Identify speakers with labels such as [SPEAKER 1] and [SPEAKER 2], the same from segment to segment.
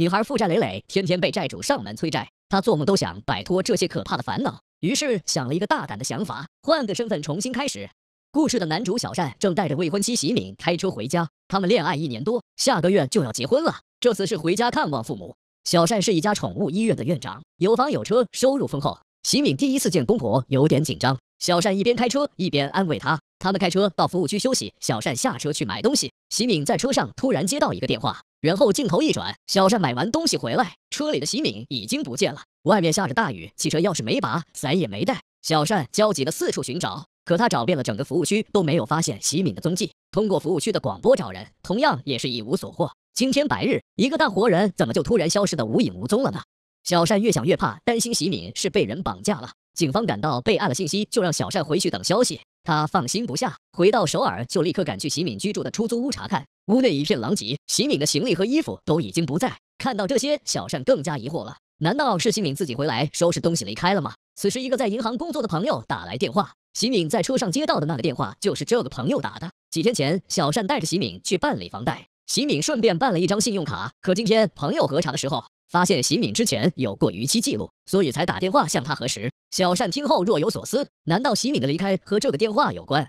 [SPEAKER 1] 女孩负债累累，天天被债主上门催债，她做梦都想摆脱这些可怕的烦恼，于是想了一个大胆的想法，换个身份重新开始。故事的男主小善正带着未婚妻席敏开车回家，他们恋爱一年多，下个月就要结婚了。这次是回家看望父母。小善是一家宠物医院的院长，有房有车，收入丰厚。席敏第一次见公婆，有点紧张。小善一边开车一边安慰她。他们开车到服务区休息，小善下车去买东西。席敏在车上突然接到一个电话，然后镜头一转，小善买完东西回来，车里的席敏已经不见了。外面下着大雨，汽车钥匙没拔，伞也没带，小善焦急地四处寻找，可他找遍了整个服务区都没有发现席敏的踪迹。通过服务区的广播找人，同样也是一无所获。今天白日，一个大活人怎么就突然消失的无影无踪了呢？小善越想越怕，担心徐敏是被人绑架了。警方赶到，备案了信息，就让小善回去等消息。他放心不下，回到首尔就立刻赶去徐敏居住的出租屋查看。屋内一片狼藉，徐敏的行李和衣服都已经不在。看到这些，小善更加疑惑了：难道是徐敏自己回来收拾东西离开了吗？此时，一个在银行工作的朋友打来电话，徐敏在车上接到的那个电话就是这个朋友打的。几天前，小善带着徐敏去办理房贷。席敏顺便办了一张信用卡，可今天朋友核查的时候，发现席敏之前有过逾期记录，所以才打电话向他核实。小善听后若有所思，难道席敏的离开和这个电话有关？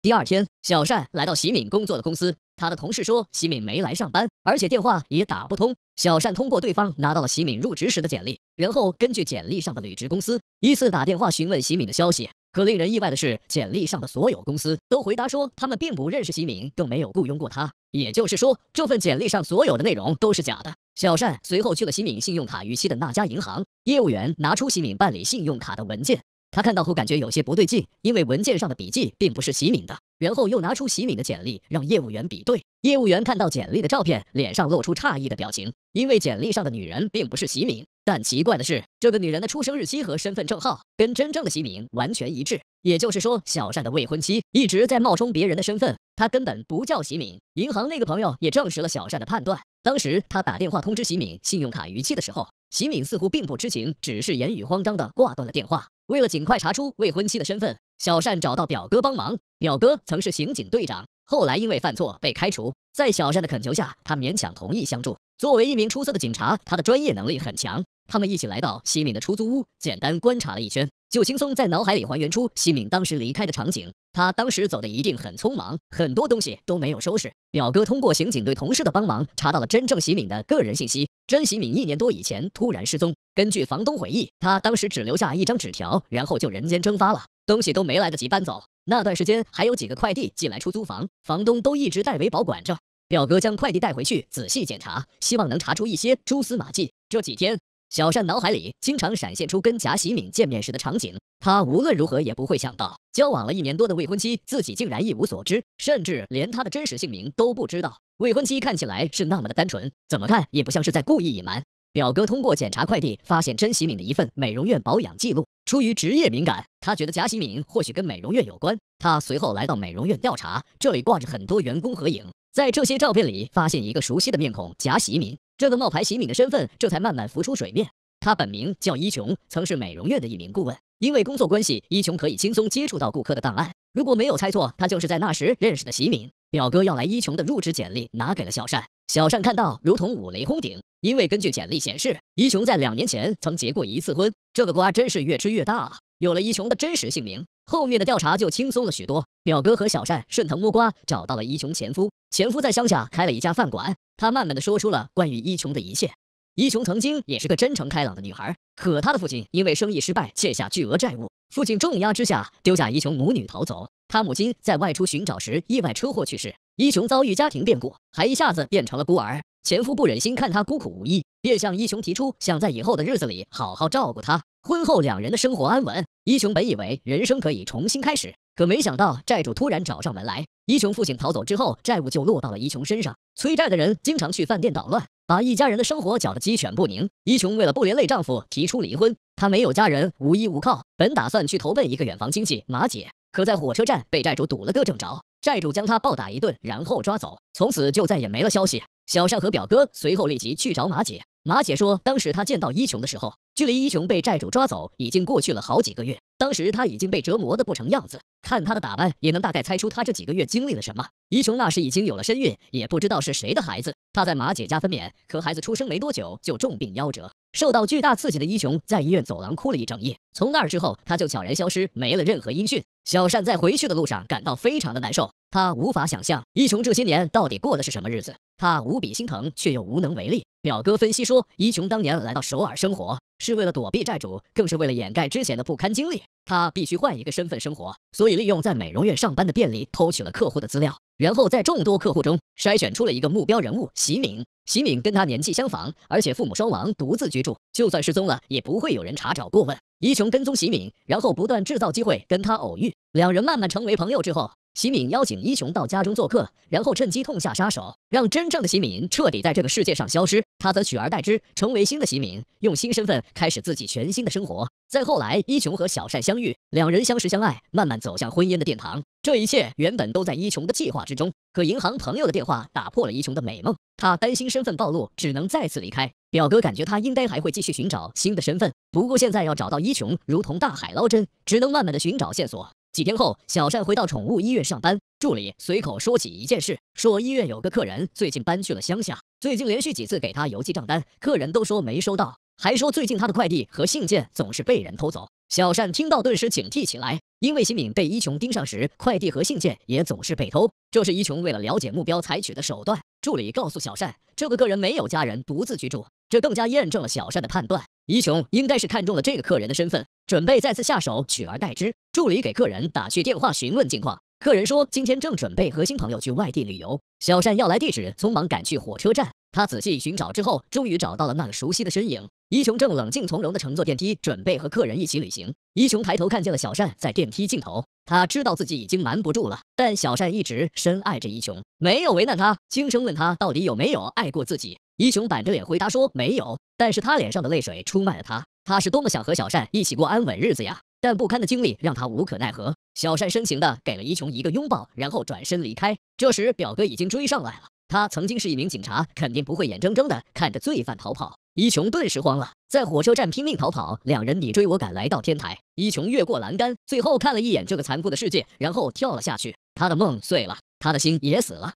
[SPEAKER 1] 第二天，小善来到席敏工作的公司，他的同事说席敏没来上班，而且电话也打不通。小善通过对方拿到了席敏入职时的简历，然后根据简历上的履职公司，依次打电话询问席敏的消息。可令人意外的是，简历上的所有公司都回答说，他们并不认识席敏，更没有雇佣过她。也就是说，这份简历上所有的内容都是假的。小善随后去了席敏信用卡逾期的那家银行，业务员拿出席敏办理信用卡的文件，他看到后感觉有些不对劲，因为文件上的笔记并不是席敏的。然后又拿出席敏的简历，让业务员比对。业务员看到简历的照片，脸上露出诧异的表情，因为简历上的女人并不是席敏。但奇怪的是，这个女人的出生日期和身份证号跟真正的席敏完全一致。也就是说，小善的未婚妻一直在冒充别人的身份，她根本不叫席敏。银行那个朋友也证实了小善的判断。当时他打电话通知席敏信用卡逾期的时候，席敏似乎并不知情，只是言语慌张地挂断了电话。为了尽快查出未婚妻的身份，小善找到表哥帮忙。表哥曾是刑警队长，后来因为犯错被开除。在小善的恳求下，他勉强同意相助。作为一名出色的警察，他的专业能力很强。他们一起来到西敏的出租屋，简单观察了一圈，就轻松在脑海里还原出西敏当时离开的场景。他当时走的一定很匆忙，很多东西都没有收拾。表哥通过刑警队同事的帮忙，查到了真正西敏的个人信息。甄喜敏一年多以前突然失踪，根据房东回忆，他当时只留下一张纸条，然后就人间蒸发了，东西都没来得及搬走。那段时间还有几个快递寄来出租房，房东都一直代为保管着。表哥将快递带回去仔细检查，希望能查出一些蛛丝马迹。这几天，小善脑海里经常闪现出跟贾喜敏见面时的场景。他无论如何也不会想到，交往了一年多的未婚妻，自己竟然一无所知，甚至连他的真实姓名都不知道。未婚妻看起来是那么的单纯，怎么看也不像是在故意隐瞒。表哥通过检查快递，发现甄喜敏的一份美容院保养记录。出于职业敏感，他觉得贾喜敏或许跟美容院有关。他随后来到美容院调查，这里挂着很多员工合影，在这些照片里发现一个熟悉的面孔——贾喜敏。这个冒牌喜敏的身份这才慢慢浮出水面。他本名叫伊琼，曾是美容院的一名顾问，因为工作关系，伊琼可以轻松接触到顾客的档案。如果没有猜错，他就是在那时认识的席敏。表哥要来一琼的入职简历，拿给了小善。小善看到，如同五雷轰顶，因为根据简历显示，一琼在两年前曾结过一次婚。这个瓜真是越吃越大啊！有了一琼的真实姓名，后面的调查就轻松了许多。表哥和小善顺藤摸瓜，找到了一琼前夫。前夫在乡下开了一家饭馆，他慢慢的说出了关于一琼的一切。一琼曾经也是个真诚开朗的女孩，可她的父亲因为生意失败欠下巨额债务，父亲重压之下丢下一琼母女逃走。她母亲在外出寻找时意外车祸去世，一琼遭遇家庭变故，还一下子变成了孤儿。前夫不忍心看她孤苦无依，便向一琼提出想在以后的日子里好好照顾她。婚后两人的生活安稳，一琼本以为人生可以重新开始，可没想到债主突然找上门来。一琼父亲逃走之后，债务就落到了一琼身上，催债的人经常去饭店捣乱。把一家人的生活搅得鸡犬不宁。依琼为了不连累丈夫，提出离婚。她没有家人，无依无靠，本打算去投奔一个远房亲戚马姐，可在火车站被债主堵了个正着，债主将她暴打一顿，然后抓走，从此就再也没了消息。小善和表哥随后立即去找马姐。马姐说，当时她见到依琼的时候，距离依琼被债主抓走已经过去了好几个月。当时他已经被折磨得不成样子，看他的打扮也能大概猜出他这几个月经历了什么。一琼那时已经有了身孕，也不知道是谁的孩子。她在马姐家分娩，可孩子出生没多久就重病夭折。受到巨大刺激的一琼在医院走廊哭了一整夜。从那儿之后，她就悄然消失，没了任何音讯。小善在回去的路上感到非常的难受，他无法想象一琼这些年到底过的是什么日子，他无比心疼却又无能为力。表哥分析说，一琼当年来到首尔生活。是为了躲避债主，更是为了掩盖之前的不堪经历。他必须换一个身份生活，所以利用在美容院上班的便利，偷取了客户的资料，然后在众多客户中筛选出了一个目标人物——席敏。席敏跟他年纪相仿，而且父母双亡，独自居住，就算失踪了也不会有人查找过问。一琼跟踪席敏，然后不断制造机会跟他偶遇，两人慢慢成为朋友之后。席敏邀请一雄到家中做客，然后趁机痛下杀手，让真正的席敏彻底在这个世界上消失。他则取而代之，成为新的席敏，用新身份开始自己全新的生活。再后来，一雄和小善相遇，两人相识相爱，慢慢走向婚姻的殿堂。这一切原本都在一雄的计划之中，可银行朋友的电话打破了一雄的美梦。他担心身份暴露，只能再次离开。表哥感觉他应该还会继续寻找新的身份，不过现在要找到一雄如同大海捞针，只能慢慢的寻找线索。几天后，小善回到宠物医院上班。助理随口说起一件事，说医院有个客人最近搬去了乡下，最近连续几次给他邮寄账单，客人都说没收到，还说最近他的快递和信件总是被人偷走。小善听到顿时警惕起来，因为新敏被伊琼盯上时，快递和信件也总是被偷，这是伊琼为了了解目标采取的手段。助理告诉小善，这个客人没有家人，独自居住，这更加验证了小善的判断。伊琼应该是看中了这个客人的身份，准备再次下手取而代之。助理给客人打去电话询问近况，客人说今天正准备和新朋友去外地旅游。小善要来地址，匆忙赶去火车站。他仔细寻找之后，终于找到了那个熟悉的身影。伊琼正冷静从容地乘坐电梯，准备和客人一起旅行。伊琼抬头看见了小善在电梯尽头，他知道自己已经瞒不住了。但小善一直深爱着伊琼，没有为难他，轻声问他到底有没有爱过自己。伊琼板着脸回答说没有，但是他脸上的泪水出卖了他。他是多么想和小善一起过安稳日子呀！但不堪的经历让他无可奈何。小善深情地给了伊琼一个拥抱，然后转身离开。这时，表哥已经追上来了。他曾经是一名警察，肯定不会眼睁睁地看着罪犯逃跑。伊琼顿时慌了，在火车站拼命逃跑。两人你追我赶，来到天台。伊琼越过栏杆，最后看了一眼这个残酷的世界，然后跳了下去。他的梦碎了，他的心也死了。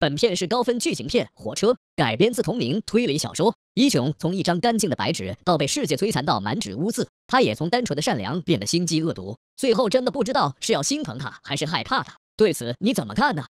[SPEAKER 1] 本片是高分剧情片《火车》，改编自同名推理小说。伊熊从一张干净的白纸，到被世界摧残到满纸污渍，他也从单纯的善良变得心机恶毒，最后真的不知道是要心疼他还是害怕他。对此你怎么看呢？